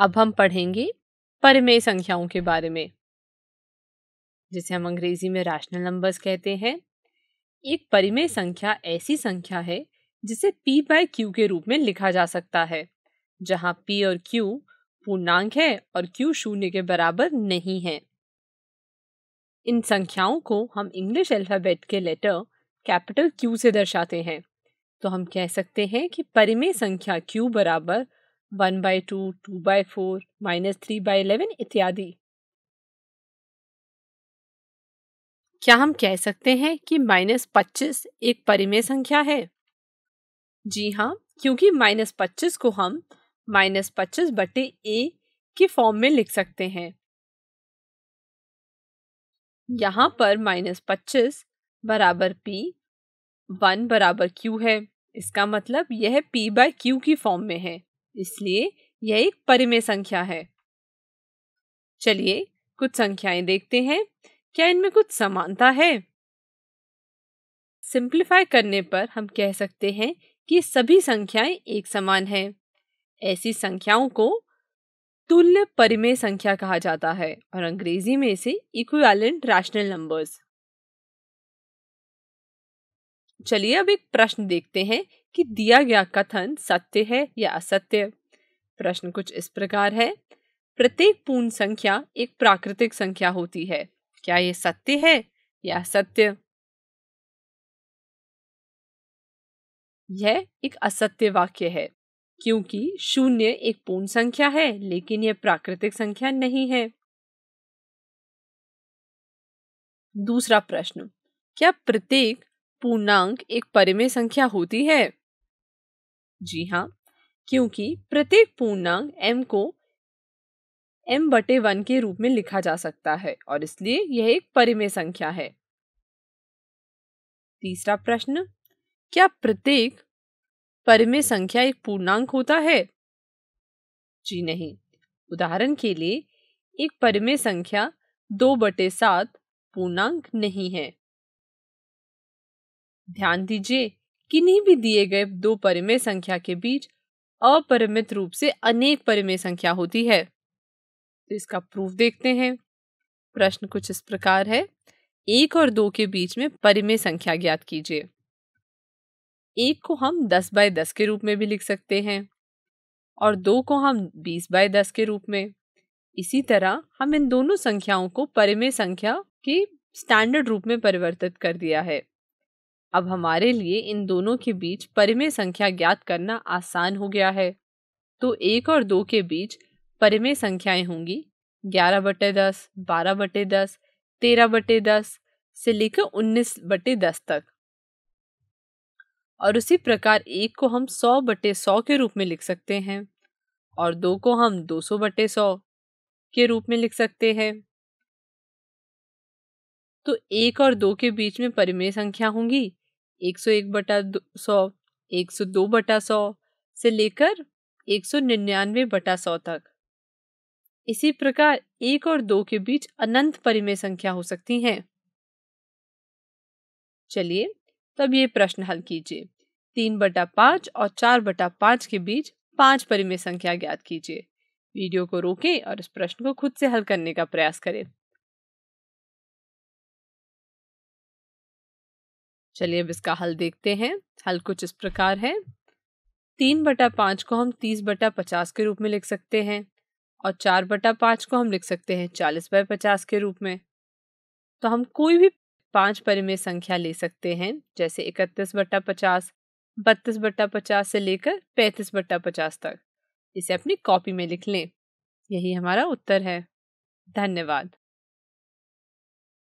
अब हम पढ़ेंगे परिमेय संख्याओं के बारे में जिसे हम अंग्रेजी में रैशनल नंबर्स कहते हैं एक परिमेय संख्या ऐसी संख्या है जिसे p बाय क्यू के रूप में लिखा जा सकता है जहां p और q पूर्णांक है और q शून्य के बराबर नहीं है इन संख्याओं को हम इंग्लिश अल्फ़ाबेट के लेटर कैपिटल Q से दर्शाते हैं तो हम कह सकते हैं कि परिमेय संख्या Q बराबर one by two two by four minus three by eleven इत्यादि क्या हम कह सकते हैं कि माइनस पच्चीस एक परिमेय संख्या है जी हाँ क्योंकि माइनस पच्चीस को हम माइनस पच्चीस बटे ए के फॉर्म में लिख सकते हैं यहाँ पर माइनस पच्चीस बराबर पी वन बराबर क्यू है इसका मतलब यह पी बाय क्यू की फॉर्म में है इसलिए यह एक परिमेय संख्या है चलिए कुछ संख्याएं देखते हैं क्या इनमें कुछ समानता है सिंप्लीफाई करने पर हम कह सकते हैं कि सभी संख्याएं एक समान हैं। ऐसी संख्याओं को तुल्य परिमेय संख्या कहा जाता है और अंग्रेजी में इसे इक्विवेलेंट रैशनल नंबर्स चलिए अब एक प्रश्न देखते हैं कि दिया गया कथन सत्य है या असत्य प्रश्न कुछ इस प्रकार है प्रत्येक पूर्ण संख्या एक प्राकृतिक संख्या होती है क्या ये सत्य है या असत्य यह एक असत्य वाक्य है क्योंकि शून्य एक पूर्ण संख्या है लेकिन यह प्राकृतिक संख्या नहीं है दूसरा प्रश्न क्या प्रत्येक पूर्णांक एक परिमेय संख्या होती है जी हाँ क्योंकि प्रत्येक पूर्णांक m को m बटे वन के रूप में लिखा जा सकता है और इसलिए यह एक परिमेय संख्या है तीसरा प्रश्न क्या प्रत्येक परिमेय संख्या एक पूर्णांक होता है जी नहीं उदाहरण के लिए एक परिमेय संख्या दो बटे सात पूर्णांक नहीं है ध्यान दीजिए किन्हीं भी दिए गए दो परिमेय संख्या के बीच अपरिमित रूप से अनेक परिमेय संख्या होती है तो इसका प्रूफ देखते हैं प्रश्न कुछ इस प्रकार है एक और दो के बीच में परिमेय संख्या ज्ञात कीजिए एक को हम दस बाय दस के रूप में भी लिख सकते हैं और दो को हम बीस बाय दस के रूप में इसी तरह हम इन दोनों संख्याओं को परिमेय संख्या की स्टैंडर्ड रूप में परिवर्तित कर दिया है अब हमारे लिए इन दोनों के बीच परिमेय संख्या ज्ञात करना आसान हो गया है तो एक और दो के बीच परिमेय संख्याएं होंगी ग्यारह बटे दस बारह बटे दस तेरह बटे दस से लेकर उन्नीस बटे दस तक और उसी प्रकार एक को हम सौ बटे सौ के रूप में लिख सकते हैं और दो को हम दो सौ बटे सौ के रूप में लिख सकते हैं तो एक और दो के बीच में परिमेय संख्या होंगी एक सौ एक बटा सौ एक सौ दो बटा सौ से लेकर एक सौ निन्यानवे बटा सौ तक इसी प्रकार एक और दो के बीच अनंत परिमेय संख्या हो सकती हैं। चलिए तब ये प्रश्न हल कीजिए तीन बटा पांच और चार बटा पांच के बीच पांच परिमेय संख्या ज्ञात कीजिए वीडियो को रोकें और इस प्रश्न को खुद से हल करने का प्रयास करें चलिए अब इसका हल देखते हैं हल कुछ इस प्रकार है तीन बटा पाँच को हम तीस बटा पचास के रूप में लिख सकते हैं और चार बटा पाँच को हम लिख सकते हैं चालीस बाय पचास के रूप में तो हम कोई भी पाँच परिमेय संख्या ले सकते हैं जैसे इकतीस बटा पचास बत्तीस बट्टा पचास से लेकर पैंतीस बट्टा पचास तक इसे अपनी कॉपी में लिख लें यही हमारा उत्तर है धन्यवाद